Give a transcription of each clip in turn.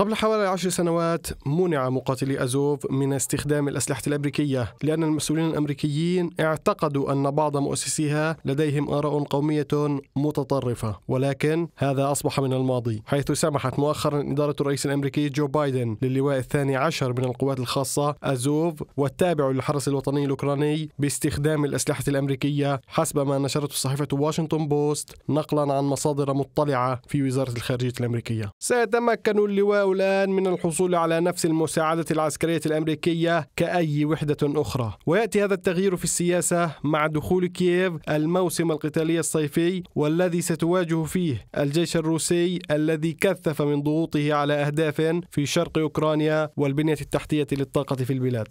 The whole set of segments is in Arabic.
قبل حوالي عشر سنوات منع مقاتلي أزوف من استخدام الأسلحة الأمريكية لأن المسؤولين الأمريكيين اعتقدوا أن بعض مؤسسيها لديهم آراء قومية متطرفة ولكن هذا أصبح من الماضي حيث سمحت مؤخرا إدارة الرئيس الأمريكي جو بايدن للواء الثاني عشر من القوات الخاصة أزوف والتابع للحرس الوطني الأوكراني باستخدام الأسلحة الأمريكية حسب ما نشرته صحيفة واشنطن بوست نقلا عن مصادر مطلعة في وزارة الخارجية الأمريكية سيتمكن اللواء الدولان من الحصول على نفس المساعدة العسكرية الأمريكية كأي وحدة أخرى ويأتي هذا التغيير في السياسة مع دخول كييف الموسم القتالي الصيفي والذي ستواجه فيه الجيش الروسي الذي كثف من ضغوطه على أهداف في شرق أوكرانيا والبنية التحتية للطاقة في البلاد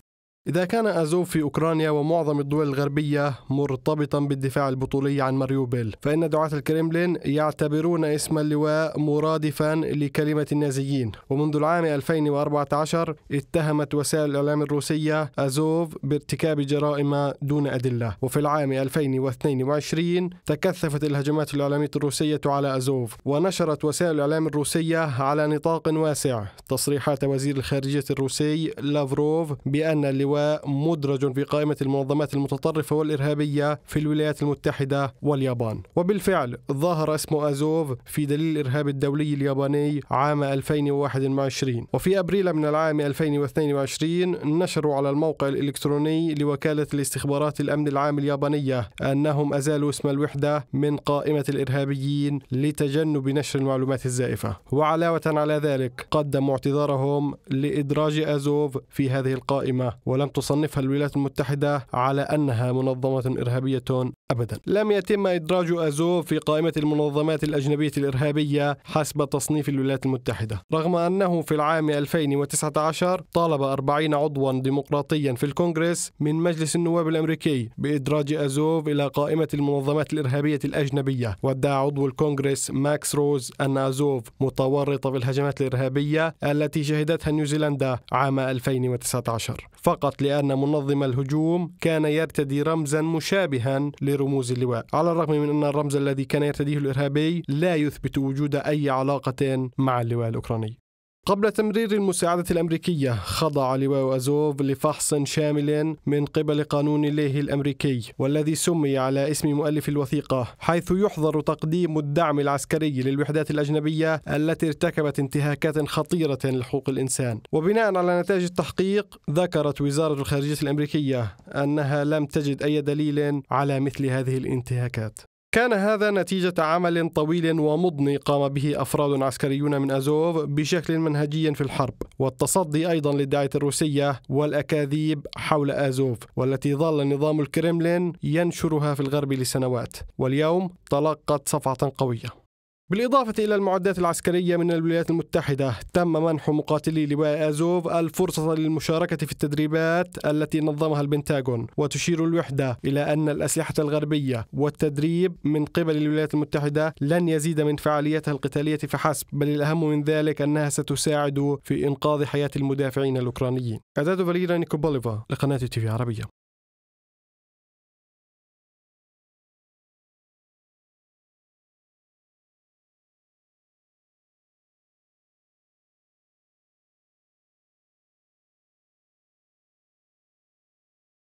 إذا كان أزوف في أوكرانيا ومعظم الدول الغربية مرتبطا بالدفاع البطولي عن ماريوبيل فإن دعاة الكريملين يعتبرون اسم اللواء مرادفا لكلمة النازيين ومنذ العام 2014 اتهمت وسائل الإعلام الروسية أزوف بارتكاب جرائم دون أدلة وفي العام 2022 تكثفت الهجمات الإعلامية الروسية على أزوف ونشرت وسائل الإعلام الروسية على نطاق واسع تصريحات وزير الخارجية الروسي لافروف بأن اللواء ومدرج في قائمة المنظمات المتطرفة والإرهابية في الولايات المتحدة واليابان وبالفعل ظهر اسم أزوف في دليل الإرهاب الدولي الياباني عام 2021 وفي أبريل من العام 2022 نشروا على الموقع الإلكتروني لوكالة الاستخبارات الأمن العام اليابانية أنهم أزالوا اسم الوحدة من قائمة الإرهابيين لتجنب نشر المعلومات الزائفة وعلاوة على ذلك قدموا اعتذارهم لإدراج أزوف في هذه القائمة ولا ولم تصنفها الولايات المتحدة على أنها منظمة إرهابية أبدا لم يتم إدراج أزوف في قائمة المنظمات الأجنبية الإرهابية حسب تصنيف الولايات المتحدة رغم أنه في العام 2019 طالب 40 عضوا ديمقراطيا في الكونغرس من مجلس النواب الأمريكي بإدراج أزوف إلى قائمة المنظمات الإرهابية الأجنبية وادعى عضو الكونغرس ماكس روز أن أزوف متورطة بالهجمات الإرهابية التي شهدتها نيوزيلندا عام 2019 فقط فقط لأن منظم الهجوم كان يرتدي رمزا مشابها لرموز اللواء على الرغم من أن الرمز الذي كان يرتديه الإرهابي لا يثبت وجود أي علاقة مع اللواء الأوكراني قبل تمرير المساعدة الأمريكية خضع لواء أزوف لفحص شامل من قبل قانون الله الأمريكي والذي سمي على اسم مؤلف الوثيقة حيث يحظر تقديم الدعم العسكري للوحدات الأجنبية التي ارتكبت انتهاكات خطيرة لحقوق الإنسان وبناء على نتائج التحقيق ذكرت وزارة الخارجية الأمريكية أنها لم تجد أي دليل على مثل هذه الانتهاكات كان هذا نتيجة عمل طويل ومضني قام به أفراد عسكريون من أزوف بشكل منهجي في الحرب والتصدي أيضا للدعاية الروسية والأكاذيب حول أزوف والتي ظل نظام الكرملين ينشرها في الغرب لسنوات واليوم تلقت صفعة قوية بالإضافة إلى المعدات العسكرية من الولايات المتحدة تم منح مقاتلي لواء أزوف الفرصة للمشاركة في التدريبات التي نظمها البنتاغون وتشير الوحدة إلى أن الأسلحة الغربية والتدريب من قبل الولايات المتحدة لن يزيد من فعاليتها القتالية فحسب بل الأهم من ذلك أنها ستساعد في إنقاذ حياة المدافعين الأوكرانيين أعداد فاليرا نيكوبوليفا لقناة تي في عربية